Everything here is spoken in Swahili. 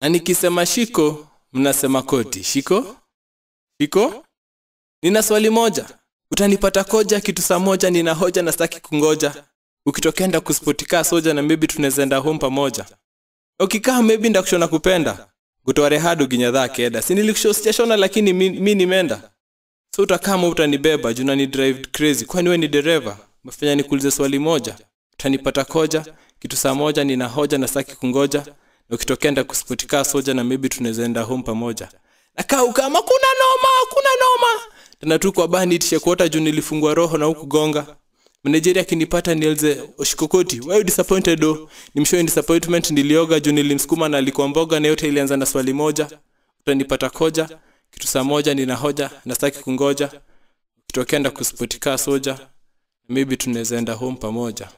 na nikisema shiko mnasema koti shiko shiko nina swali moja utanipata koja kitu saa moja nina hoja na staki kungoja ukitokea nda kuspotikaa soja na maybe tunaweza enda home pamoja ukikaa maybe nda kushona kupenda gutware rehadu ginyadha keda Si nilikushona sijashona lakini mi, mi nimenda so utakama utanibeba juna ni drive crazy kwani we ni dereva Mfanya nikuulize swali moja utanipata koja kitu saa moja nina hoja na staki kungoja ukitokea ukitokenda kutika soja na maybe tunaweza enda home pamoja nakaa ukama kuna noma kuna noma tena tu kwa bani kuota juu nilifungua roho na hukugonga Nigeria akinipata nielze Oshikokoti, why you disappointed do? Nimshow disappointment nilioga juu nilimsukuma na alikuwa mboga na yote ilianza na swali moja. Utanipata koja, kitu saa moja nina hoja, nastaki kungoja. Kitokenda kusipotika soja, maybe tunaweza enda home pamoja.